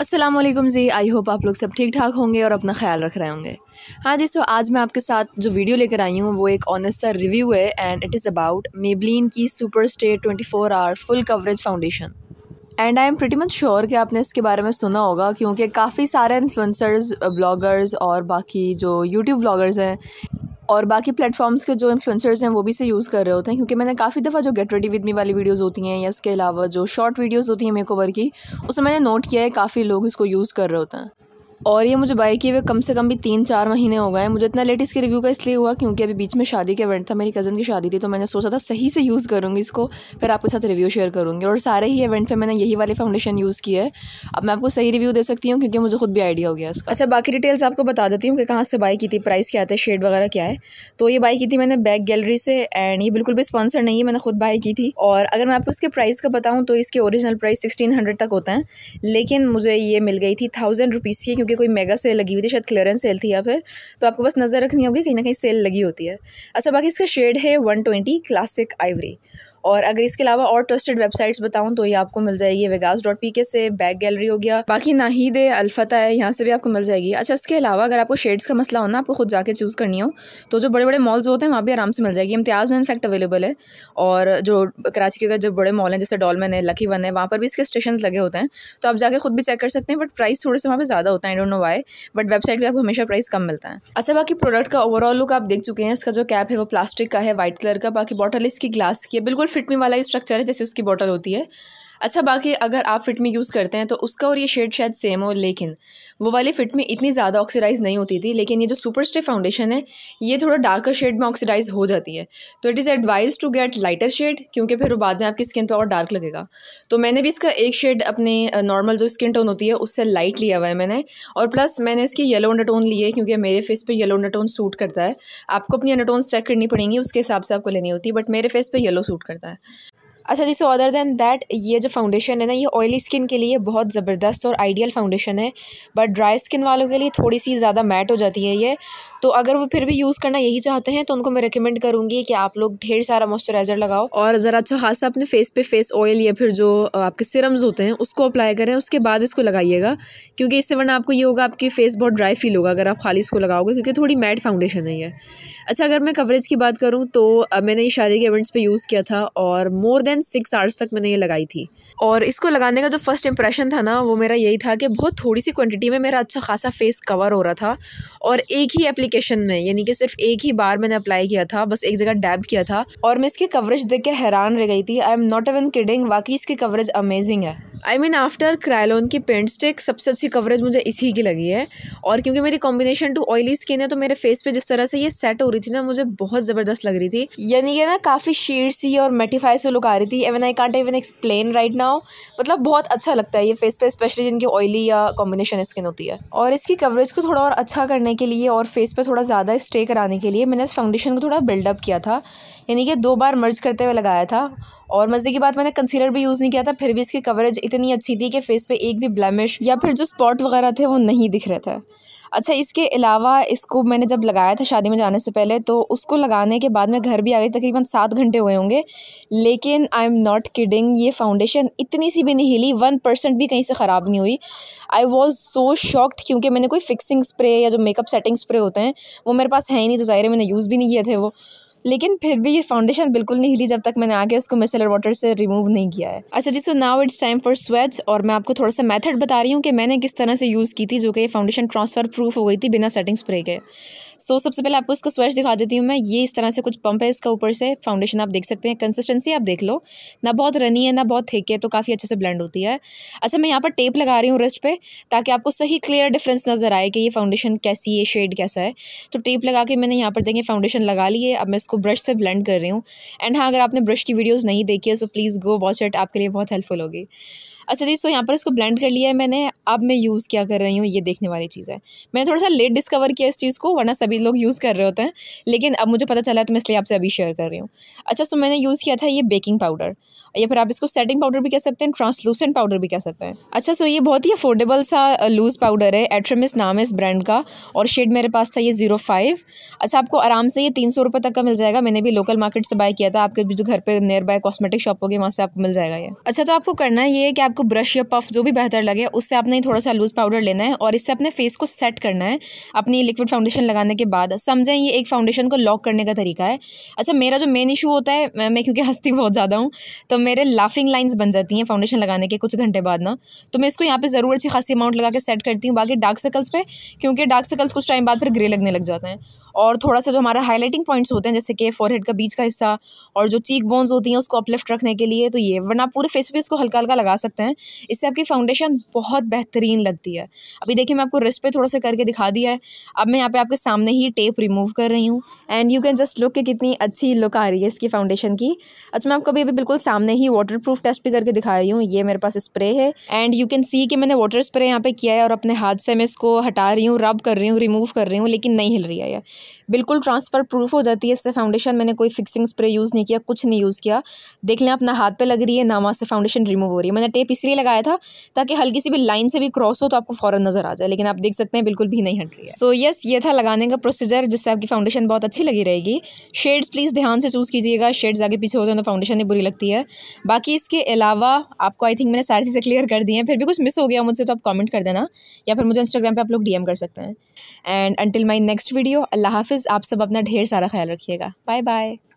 Aslam ji I hope आप लोग सब ठीक ठाक होंगे और अपना ख्याल रख रहे होंगे हाँ जी सो आज मैं आपके साथ जो वीडियो लेकर आई हूँ वो एक ऑनेस्ट सा रिव्यू है and it is about Maybelline की super stay twenty four hour full coverage foundation and I am pretty much sure कि आपने इसके बारे में सुना होगा क्योंकि काफ़ी सारे इन्फ्लुएंसर्स ब्लॉगर्स और बाकी जो यूट्यूब ब्लॉगर्स हैं और बाकी प्लेटफॉर्म्स के जो इन्फ्लुएंसर्स हैं वो भी इसे यूज़ कर रहे होते हैं क्योंकि मैंने काफ़ी दफ़ा जो गेट रेडी विद मी वाली वीडियोस होती हैं या इसके अलावा जो शॉर्ट वीडियोस होती हैं मेकओवर की उसमें मैंने नोट किया है काफ़ी लोग इसको यूज़ कर रहे होते हैं और ये मुझे बाई किए हुए कम से कम भी तीन चार महीने हो गए मुझे इतना लेट इसके रिव्यू का इसलिए हुआ क्योंकि अभी बीच में शादी का इवेंट था मेरी कज़न की शादी थी तो मैंने सोचा था सही से यूज़ करूँगी इसको फिर आपके साथ रिव्यू शेयर करूँगी और सारे ही इवेंट पर मैंने यही वाले फाउंडेशन यूज़ किया है अब मैं आपको सही रिव्यू दे सकती हूँ क्योंकि मुझे खुद भी आइडिया हो गया इसका अच्छा बाकी डिटेल्स आपको बता देती हूँ कि कहाँ से बाई की थी प्राइस क्या है शेड वगैरह क्या है तो ये बाई की थी मैंने बैक गैलरी से एंड ये बिल्कुल भी स्पॉन्सर नहीं है मैंने खुद बाई की थी और अगर मैं आपको इसके प्राइस का बताऊँ तो इसके ओरिजिनल प्राइस सिक्सटीन तक होता है लेकिन मुझे ये मिल गई थी थाउजेंड रुपीज़ की क्योंकि कोई मेगा सेल लगी हुई थी शायद क्लियरेंस सेल थी या फिर तो आपको बस नज़र रखनी होगी कहीं ना कहीं सेल लगी होती है अच्छा बाकी इसका शेड है वन ट्वेंटी क्लासिक आइवरी और अगर इसके अलावा और ट्रस्टेड वेबसाइट्स बताऊँ तो ये आपको मिल जाएगी वेगास डॉट पी के से बैक गैलरी हो गया बाकी नाहिद अलफता है यहाँ से भी आपको मिल जाएगी अच्छा इसके अलावा अगर आपको शेड्स का मसला हो ना आपको खुद जाके चूज़ करनी हो तो जो बड़े बड़े मॉल्स होते हैं वहाँ भी आराम से मिल जाएगी इम्तियाज़ में इनफैक्ट अवेलेबल है और जो कराची के अगर जो बड़े मॉल हैं जैसे डॉलमैन है लकी वन है वहाँ पर भी इसके स्टेशन लगे होते हैं तो आप जाके खुद भी चेक कर सकते हैं बट प्राइस थोड़े से वहाँ पर ज़्यादा होता है I don't know why but website पर आपको हमेशा प्राइस कम मिलता है अच्छा बाकी प्रोडक्ट का ओवरऑल लुक आप देख चुके हैं इसका जो कैप है वो प्लास्टिक का है वाइट कलर का बाकी बॉटल इसकी ग्लास की है बिल्कुल फिट मी वाला स्ट्रक्चर है जैसे उसकी बॉटल होती है अच्छा बाकी अगर आप फिट में यूज़ करते हैं तो उसका और ये शेड शायद सेम हो लेकिन वो वाली फिट में इतनी ज़्यादा ऑक्सीडाइज़ नहीं होती थी लेकिन ये जो सुपर स्टे फाउंडेशन है ये थोड़ा डार्कर शेड में ऑक्सीडाइज़ हो जाती है तो it is advise to get lighter shade क्योंकि फिर वो बाद में आपकी स्किन पर और डार्क लगेगा तो मैंने भी इसका एक शेड अपने नॉर्मल जो स्किन टोन होती है उससे लाइट लिया हुआ है मैंने और प्लस मैंने इसकी येलो अंडरटोन लिए क्योंकि मेरे फेस पर येलो अंडरटोन सूट करता है आपको अपनी अंडरटोन्स चेक करनी पड़ेंगी उसके हिसाब से आपको लेनी होती है बट मेरे फेस पर येलो सूट करता है अच्छा जैसे अदर देन दैट ये जो फाउंडेशन है ना ये ऑयली स्किन के लिए बहुत ज़बरदस्त और आइडियल फाउंडेशन है बट ड्राई स्किन वालों के लिए थोड़ी सी ज़्यादा मैट हो जाती है ये तो अगर वो फिर भी यूज़ करना यही चाहते हैं तो उनको मैं रिकमेंड करूँगी कि आप लोग ढेर सारा मॉइस्चराइज़र लगाओ और ज़रा अच्छा खासा अपने फेस पे फेस ऑयल या फिर जो आपके सिरम्स होते हैं उसको अप्लाई करें उसके बाद इसको लगाइएगा क्योंकि इससे वरना आपको ये होगा आपकी फेस बहुत ड्राई फील होगा अगर आप खाली इसको लगाओगे क्योंकि थोड़ी मैट फाउंडेशन है ये अच्छा अगर मैं कवरेज की बात करूँ तो मैंने ये शादी के इवेंट्स पर यूज़ किया था और more than than six hours तक मैंने ये लगाई थी और इसको लगाने का जो फर्स्ट इंप्रेशन था ना वो मेरा यही था कि बहुत थोड़ी सी क्वांटिटी में मेरा अच्छा खासा फेस कवर हो रहा था और एक ही एप्लीकेशन में यानी कि सिर्फ एक ही बार मैंने अप्लाई किया था बस एक जगह डैब किया था और मैं इसकी कवरेज देख के हैरान रह गई थी I am not even kidding वाकई इसकी कवरेज अमेजिंग है आई मीन आफ्टर क्रायलोन की पेंट स्टिक सबसे अच्छी कवरेज मुझे इसी की लगी है और क्योंकि मेरी कॉम्बिनेशन टू ऑयली स्किन है तो मेरे फेस पे जिस तरह से ये सेट हो रही थी ना मुझे बहुत ज़बरदस्त लग रही थी यानी कि ना काफ़ी शेड सी और मेटिफाई से लुक आ रही थी even I can't even explain right now मतलब बहुत अच्छा लगता है ये फेस पे स्पेशली जिनकी ऑयली या कॉम्बिनेशन स्किन होती है और इसकी कवरेज को थोड़ा और अच्छा करने के लिए और फेस पर थोड़ा ज़्यादा स्टे कराने के लिए मैंने इस फाउंडेशन को थोड़ा बिल्डअप किया था यानी कि दो बार मर्ज करते हुए लगाया था और मज़े की बात मैंने कंसीलर भी यूज़ नहीं किया था फिर भी इसकी कवरेज इतनी अच्छी थी कि फेस पे एक भी ब्लैमिश या फिर जो स्पॉट वगैरह थे वो नहीं दिख रहे थे अच्छा इसके अलावा इसको मैंने जब लगाया था शादी में जाने से पहले तो उसको लगाने के बाद मैं घर भी आ गई तकरीबन सात घंटे हुए होंगे लेकिन आई एम नॉट किडिंग ये फाउंडेशन इतनी सी भी नहीं हिली वन परसेंट भी कहीं से ख़राब नहीं हुई आई वॉज सो शॉक्ड क्योंकि मैंने कोई फिक्सिंग स्प्रे या जो मेकअप सेटिंग स्प्रे होते हैं वो मेरे पास है ही नहीं तो ज़ाहिर मैंने यूज़ भी नहीं किए थे वो लेकिन फिर भी ये फाउंडेशन बिल्कुल नहीं हिली जब तक मैंने आगे उसको मिसलर वाटर से रिमूव नहीं किया है अच्छा जी so now it's time for स्वेट्स और मैं आपको थोड़ा सा मेथड बता रही हूँ कि मैंने किस तरह से यूज़ की थी जो कि ये फाउंडेशन ट्रांसफ़र प्रूफ हो गई थी बिना सेटिंग स्प्रे के सो so, सबसे पहले आपको उसका स्वेच दिखा देती हूँ मैं ये इस तरह से कुछ पंप है इसका ऊपर से फाउंडेशन आप देख सकते हैं कंसिस्टेंसी आप देख लो ना बहुत रनी है ना बहुत थिक है तो काफ़ी अच्छे से ब्लेंड होती है अच्छा मैं यहाँ पर टेप लगा रही हूँ रेस्ट पे ताकि आपको सही क्लियर डिफरेंस नज़र आए कि ये फाउंडेशन कैसी है शेड कैसा है तो टेप लगा के मैंने यहाँ पर देखें फाउंडेशन लगा ली है अब मैं इसको इसको ब्रश से ब्लेंड कर रही हूँ एंड हाँ अगर आपने ब्रश की वीडियोज़ नहीं देखी है so please go watch it आपके लिए बहुत हेल्पफुल होगी अच्छा जी सो यहाँ पर इसको ब्लेंड कर लिया है मैंने अब मैं यूज़ क्या कर रही हूँ ये देखने वाली चीज़ है मैंने थोड़ा सा लेट डिस्कवर किया इस चीज़ को वरना सभी लोग यूज़ कर रहे होते हैं लेकिन अब मुझे पता चला है तो मैं इसलिए आपसे अभी शेयर कर रही हूँ अच्छा सो मैंने यूज़ किया था ये बेकिंग पाउडर या फिर आप इसको सेटिंग पाउडर भी कह सकते हैं ट्रांसलूसेंट पाउडर भी कह सकते हैं अच्छा सो ये बहुत ही अफोर्डेबल सा लूज़ पाउडर है एट्रमिस नाम है इस ब्रांड का और शेड मेरे पास था ये ज़ीरो फाइव अच्छा आपको आराम से ये तीन सौ रुपये तक का मिल जाएगा मैंने भी लोकल मार्केट से बाय किया था आपके भी जो घर पर नियर बाय कॉस्मेटिक शॉप होगी वहाँ से आपको मिल जाएगा ये अच्छा तो आपको करना ये है कि आप आपको ब्रश या पफ जो भी बेहतर लगे उससे आपने थोड़ा सा लूज़ पाउडर लेना है और इससे अपने फेस को सेट करना है अपनी लिक्विड फाउंडेशन लगाने के बाद समझें ये एक फाउंडेशन को लॉक करने का तरीका है अच्छा मेरा जो मेन इशू होता है मैं क्योंकि हंसती बहुत ज़्यादा हूँ तो मेरे लाफिंग लाइन्स बन जाती हैं फाउंडेशन लगाने के कुछ घंटे बाद ना तो मैं इसको यहाँ पर ज़रूर अच्छी खासी अमाउंट लगा के सेट करती हूँ बाकी डार्क सर्कल्स पर क्योंकि डार्क सर्कल्स कुछ टाइम बाद फिर ग्रे लगने लग जाते हैं और थोड़ा सा जो हमारा हाईलाइटिंग पॉइंट्स होते हैं जैसे कि फोरहेड का बीच का हिस्सा और जो चीक बोन्स होती हैं उसको अपलिफ्ट रखने के लिए तो ये वरना पूरे फेस पे इसको हल्का हल्का लगा सकते हैं हैं इससे आपकी फाउंडेशन बहुत बेहतरीन लगती है अभी देखिए मैं आपको रिस्ट पे थोड़ा सा करके दिखा दिया है अब मैं यहाँ पे आपके सामने ही टेप रिमूव कर रही हूँ and you can just look के कितनी अच्छी लुक आ रही है इसकी फाउंडेशन की अच्छा मैं आपको अभी अभी बिल्कुल सामने ही वाटर प्रूफ टेस्ट भी करके दिखा रही हूँ ये मेरे पास स्प्रे है एंड यू कैन सी कि मैंने वाटर स्प्रे यहाँ पर किया है और अपने हाथ से मैं इसको हटा रही हूँ रब कर रही हूँ रिमूव कर रही हूँ लेकिन नहीं हिल रही है यह बिल्कुल ट्रांसफ़र प्रूफ हो जाती है इससे फाउंडेशन मैंने कोई फिक्सिंग स्प्रे यूज़ नहीं किया कुछ नहीं यूज़ किया देख लें अपना हाथ पे लग रही है ना वहाँ से फाउंडेशन रिमूव हो रही है मैंने टेप इसलिए लगाया था ताकि हल्की सी भी लाइन से भी क्रॉस हो तो आपको फ़ौरन नज़र आ जाए लेकिन आप देख सकते हैं बिल्कुल भी नहीं हट रही है सो so, यस yes, ये था लगाने का प्रोसीजर जिससे आपकी फाउंडेशन बहुत अच्छी लगी रहेगी शेड्स प्लीज़ ध्यान से चूज़ कीजिएगा शेड्स आगे पीछे होते हैं तो फाउंडेशन ही बुरी लगती है बाकी इसके अलावा आपको आई थिंक मैंने सारी चीज़ें क्लियर कर दी हैं फिर भी कुछ मिस हो गया मुझसे तो आप कॉमेंट कर देना या फिर मुझे इंस्टाग्राम पर आप लोग डी कर सकते हैं and until my next video अल्लाह हाफिज़ आप सब अपना ढेर सारा ख्याल रखिएगा बाय बाय